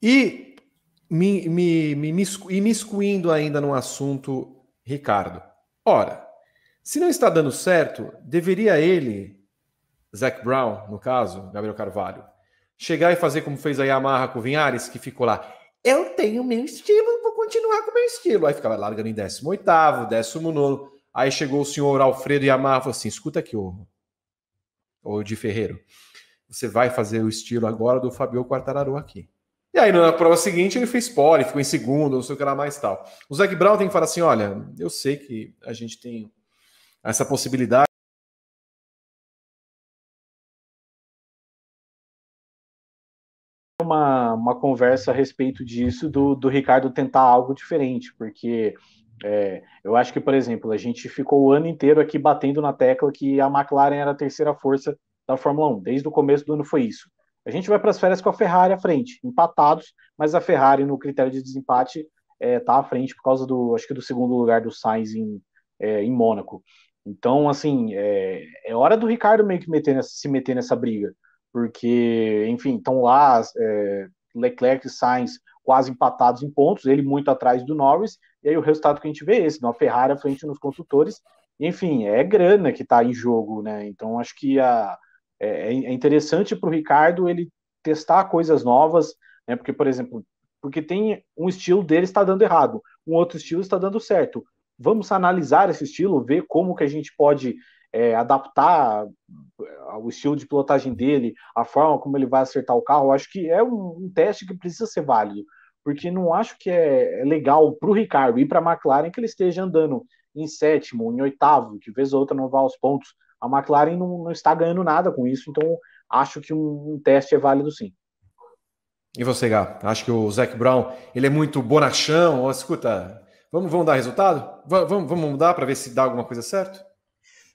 E me, me, me, me, me excluindo ainda no assunto, Ricardo. Ora, se não está dando certo, deveria ele, Zac Brown, no caso, Gabriel Carvalho, chegar e fazer como fez a Yamaha com o Vinhares, que ficou lá. Eu tenho meu estilo, vou continuar com o meu estilo. Aí ficava largando em 18, 19. Aí chegou o senhor Alfredo Yamaha e falou assim: escuta aqui, ô, ô de Ferreiro, você vai fazer o estilo agora do Fabio Quartararo aqui. E aí, na prova seguinte, ele fez pole, ficou em segundo, não sei o que lá mais tal. O Zac Brown tem que falar assim: olha, eu sei que a gente tem essa possibilidade. Uma, uma conversa a respeito disso, do, do Ricardo tentar algo diferente, porque é, eu acho que, por exemplo, a gente ficou o ano inteiro aqui batendo na tecla que a McLaren era a terceira força da Fórmula 1, desde o começo do ano foi isso. A gente vai para as férias com a Ferrari à frente, empatados, mas a Ferrari no critério de desempate está eh, é, à frente por causa do, acho que do segundo lugar do Sainz em, é, em Mônaco. Então, assim, é, é, hora do Ricardo meio que meter nessa, se meter nessa briga, porque, enfim, estão lá Leclerc e Sainz quase empatados em pontos, ele muito atrás do Norris, e aí o resultado que a gente vê é esse, uma Ferrari à frente nos construtores, enfim, é grana que está em jogo, né? Então acho que a, é, é, é interessante para o Ricardo ele testar coisas novas, né? Porque, por exemplo, porque tem um estilo dele está dando errado, um outro estilo está dando certo. Vamos analisar esse estilo, ver como que a gente pode é, adaptar é, o estilo de pilotagem dele, a forma como ele vai acertar o carro. Eu acho que é um, um teste que precisa ser válido, porque não acho que é, é legal para o Ricardo e para a McLaren que ele esteja andando em sétimo, em oitavo, que vez ou outra não vá aos pontos, a McLaren não, não está ganhando nada com isso, então acho que um, um teste é válido sim. E você, Gá? Acho que o Zac Brown ele é muito bonachão. Ou, escuta, vamos, vamos dar resultado? Vamos, vamos mudar para ver se dá alguma coisa certo?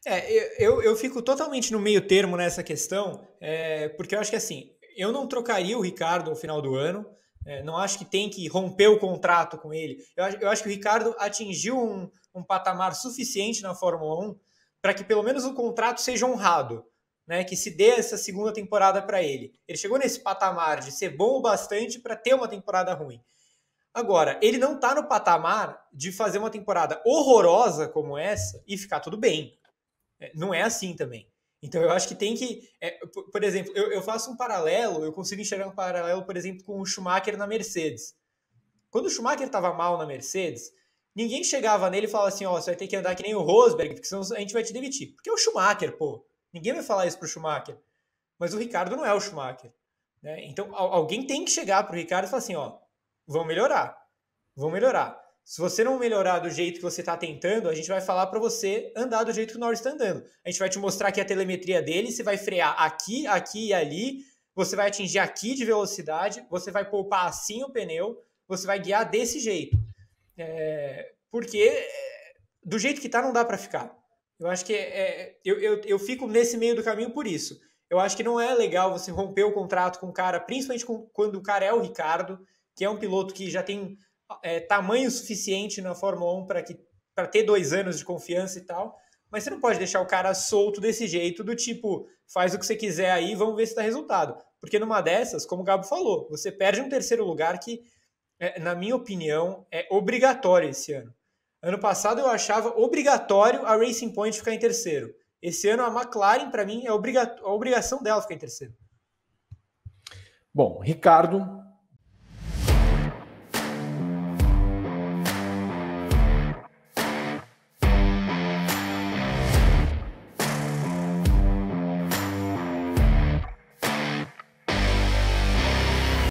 É, eu, eu fico totalmente no meio termo nessa questão, é, porque eu acho que assim, eu não trocaria o Ricardo ao final do ano, é, não acho que tem que romper o contrato com ele. Eu, eu acho que o Ricardo atingiu um, um patamar suficiente na Fórmula 1 para que pelo menos o contrato seja honrado, né? Que se dê essa segunda temporada para ele. Ele chegou nesse patamar de ser bom o bastante para ter uma temporada ruim. Agora, ele não está no patamar de fazer uma temporada horrorosa como essa e ficar tudo bem. É, não é assim também. Então eu acho que tem que. É, por, por, exemplo, eu, eu, faço um paralelo, eu consigo enxergar um paralelo, por exemplo, com o Schumacher na Mercedes. Quando o Schumacher estava mal na Mercedes, ninguém chegava nele e falava assim, ó, oh, você vai ter que andar que nem o Rosberg, porque senão a gente vai te demitir. Porque é o Schumacher, pô. Ninguém vai falar isso pro Schumacher. Mas o Ricardo não é o Schumacher. Né? Então, alguém tem que chegar pro Ricardo e falar assim, ó, vão melhorar. Vão melhorar. Se você não melhorar do jeito que você está tentando, a gente vai falar para você andar do jeito que o Norris está andando. A gente vai te mostrar aqui a telemetria dele, você vai frear aqui, aqui e ali, você vai atingir aqui de velocidade, você vai poupar assim o pneu, você vai guiar desse jeito. É, porque é, do jeito que tá, não dá para ficar. Eu acho que é, é, eu, eu, eu fico nesse meio do caminho por isso. Eu acho que não é legal você romper o contrato com o cara, principalmente com, quando o cara é o Ricardo, que é um piloto que já tem é, tamanho suficiente na Fórmula 1 para que para ter dois anos de confiança e tal. Mas você não pode deixar o cara solto desse jeito, do tipo, faz o que você quiser aí, vamos ver se dá resultado. Porque numa dessas, como o Gabo falou, você perde um terceiro lugar que é, na minha opinião, é obrigatória esse ano. Ano passado eu achava obrigatório a Racing Point ficar em terceiro. Esse ano a McLaren, para mim, é obriga a obrigação dela ficar em terceiro. Bom, Ricardo,